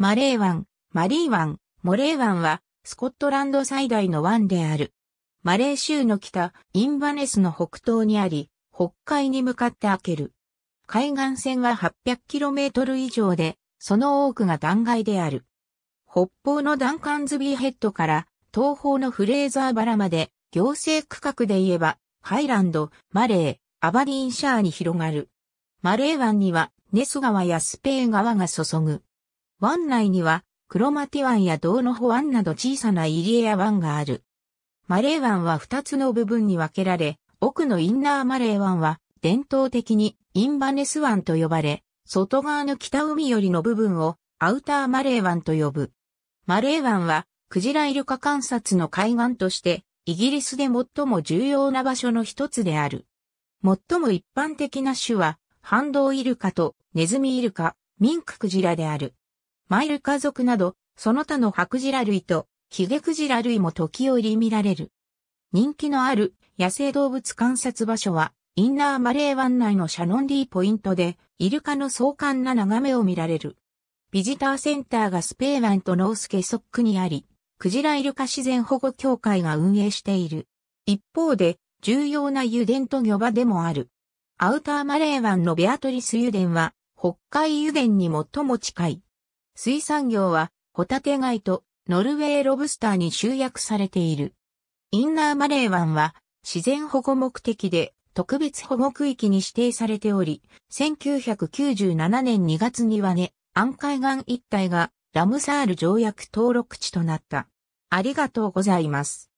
マレー湾、マリー湾、モレー湾は、スコットランド最大の湾である。マレー州の北、インバネスの北東にあり、北海に向かって開ける。海岸線は 800km 以上で、その多くが断崖である。北方のダンカンズビーヘッドから、東方のフレーザーバラまで、行政区画で言えば、ハイランド、マレー、アバディンシャーに広がる。マレー湾には、ネス川やスペー川が注ぐ。湾内には、クロマティ湾や道の保湾など小さな入江や湾がある。マレー湾は2つの部分に分けられ、奥のインナーマレー湾は、伝統的にインバネス湾と呼ばれ、外側の北海よりの部分をアウターマレー湾と呼ぶ。マレー湾は、クジライルカ観察の海岸として、イギリスで最も重要な場所の一つである。最も一般的な種は、ハンドウイルカとネズミイルカ、ミンククジラである。マイル家族など、その他のハクジラ類とヒゲクジラ類も時折見られる。人気のある野生動物観察場所は、インナーマレー湾内のシャノンディーポイントで、イルカの壮観な眺めを見られる。ビジターセンターがスペーワンとノースケソックにあり、クジライルカ自然保護協会が運営している。一方で、重要な油田と魚場でもある。アウターマレー湾のベアトリス油田は、北海油田に最も近い。水産業は、ホタテ貝とノルウェーロブスターに集約されている。インナーマレー湾は、自然保護目的で特別保護区域に指定されており、1997年2月にはね、安海岸一帯がラムサール条約登録地となった。ありがとうございます。